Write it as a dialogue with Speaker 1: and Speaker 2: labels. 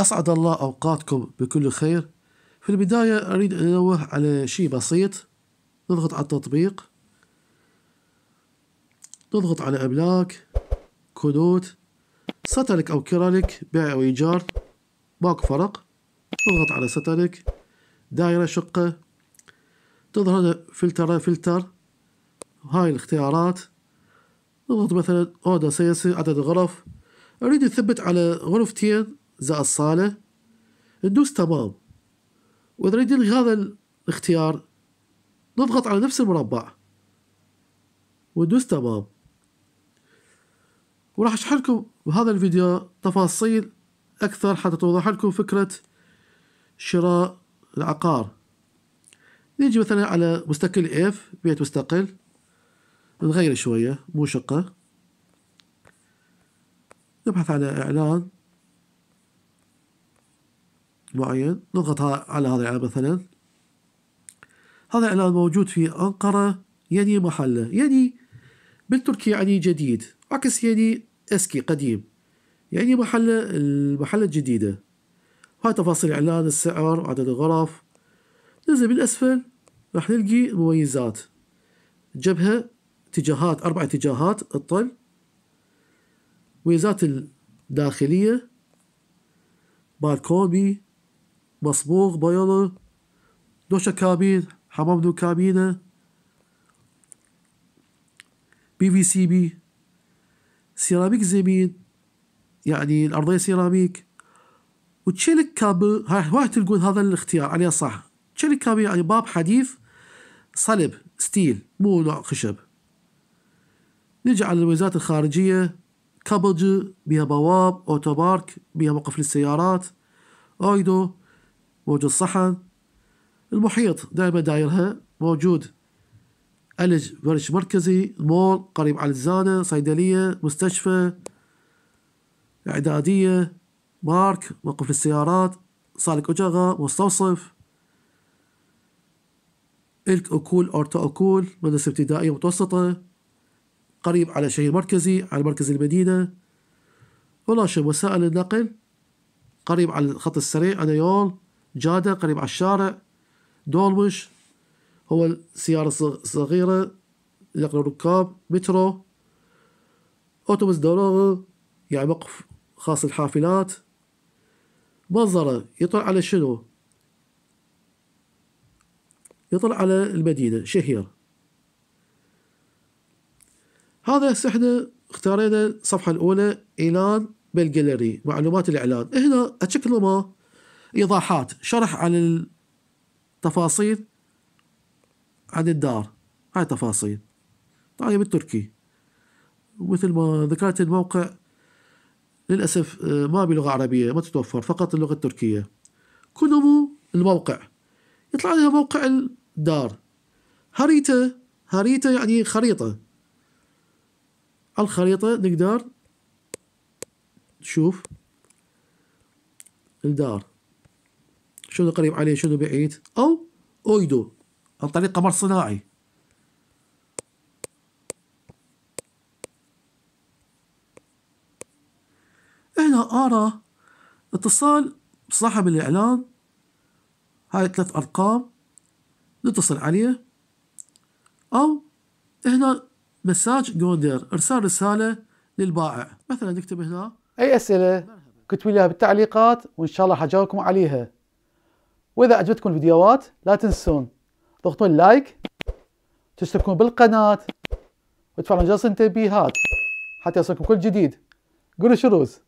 Speaker 1: أسعد الله أوقاتكم بكل خير في البداية أريد أن أنوه على شيء بسيط نضغط على التطبيق نضغط على أملاك كنوت ستلك أو كرالك بيع أو إيجار ماكو فرق نضغط على ستلك دائرة شقة تظهر هنا فلتر فلتر هاي الاختيارات نضغط مثلا اودا سياسي عدد غرف أريد أثبت على غرفتين زائد صالة ندوس تمام وإذا نريد نلغي هذا الاختيار نضغط على نفس المربع وندوس تمام وراح أشرح لكم بهذا الفيديو تفاصيل أكثر حتى توضح لكم فكرة شراء العقار نيجي مثلا على مستقل F بيت مستقل نغير شوية مو شقة نبحث على إعلان معين نضغط على هذا الإعلان مثلا هذا الإعلان موجود في أنقرة يلي يعني محله يلي يعني بالتركي يعني جديد عكس يلي يعني اسكي قديم يعني محله المحلة الجديدة هاي تفاصيل الإعلان السعر عدد الغرف ننزل بالأسفل راح نلقي مميزات جبهة اتجاهات أربع اتجاهات الطل مميزات الداخلية بالكوبي مصبوغ بيضة دوشة كابين حمام دو كابينة بي في سي بي سيراميك زمين يعني الأرضية سيراميك وتشيلك كابل راح تلقون هذا الاختيار عليه صح تشيلك كابل يعني باب حديث صلب ستيل مو نوع خشب نجي على الميزات الخارجية كابلج بها بواب أوتوبارك بها موقف للسيارات أويدو موجود صحن المحيط دائما دايرها موجود ألج ورش مركزي مول قريب على الزانة صيدلية مستشفى إعدادية مارك موقف السيارات صالك أجاغا مستوصف إلك أكول اورتو أكول مدرسة ابتدائية متوسطة قريب على شهير مركزي على مركز المدينة وناشر وسائل النقل قريب على الخط السريع أنا يول جادة قريب على الشارع دولوش هو السيارة صغيرة يقل الركاب مترو أوتوبيس دورورة يعني موقف خاص الحافلات منظره يطلع على شنو يطلع على المدينة شهير هذا احنا اختارينا الصفحة الأولى إعلان بالجاليري معلومات الإعلان هنا أشكله ما إيضاحات شرح عن التفاصيل عن الدار هاي تفاصيل طبعا بالتركي مثل ما ذكرت الموقع للأسف آه، ما بلغة عربية ما تتوفر فقط اللغة التركية كنمو الموقع يطلع لها موقع الدار هريتة هريتة يعني خريطة الخريطة نقدر نشوف الدار شنو قريب عليه شنو بعيد أو أويدو عن طريق قمر صناعي هنا أرى اتصال صاحب الإعلان هاي ثلاث أرقام نتصل عليه أو هنا مساج جوندر إرسال رسالة للبائع مثلا نكتب هنا أي أسئلة كتبوا لي بالتعليقات وإن شاء الله حجاوبكم عليها واذا عجبتكم الفيديوهات لا تنسون تضغطون لايك تشتركون بالقناه وتفعلون جرس التنبيهات حتى يصلكم كل جديد قولوا شروز